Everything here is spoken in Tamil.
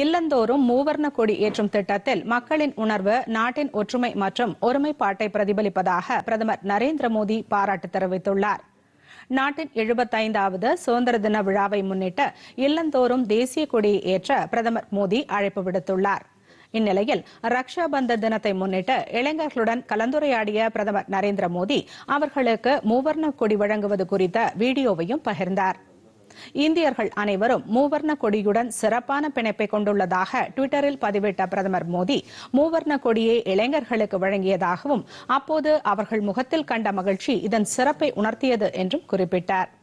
இல்லந்தோறும் மூவர்ண கொடி ஏற்றும் திட்டத்தில் மக்களின் உணர்வு நாட்டின் ஒற்றுமை மற்றும் ஒருமைப்பாட்டை பிரதிபலிப்பதாக பிரதமர் நரேந்திர மோடி பாராட்டு தெரிவித்துள்ளார் நாட்டின் எழுபத்தைந்தாவது சுதந்திர தின விழாவை முன்னிட்டு இல்லந்தோறும் தேசிய கொடியை ஏற்ற பிரதமர் மோடி அழைப்பு விடுத்துள்ளார் இந்நிலையில் ரக்ஷா பந்த தினத்தை முன்னிட்டு இளைஞர்களுடன் கலந்துரையாடிய பிரதமர் நரேந்திர மோடி அவர்களுக்கு மூவர்ண கொடி வழங்குவது குறித்த வீடியோவையும் பகிர்ந்தாா் இந்தியர்கள் அனைவரும் மூவர்ண கொடியுடன் சிறப்பான பிணைப்பை கொண்டுள்ளதாக டுவிட்டரில் பதிவிட்ட பிரதமர் மோடி மூவர்ண கொடியை இளைஞர்களுக்கு வழங்கியதாகவும் அப்போது அவர்கள் முகத்தில் கண்ட மகிழ்ச்சி இதன் சிறப்பை உணர்த்தியது என்றும் குறிப்பிட்டாா்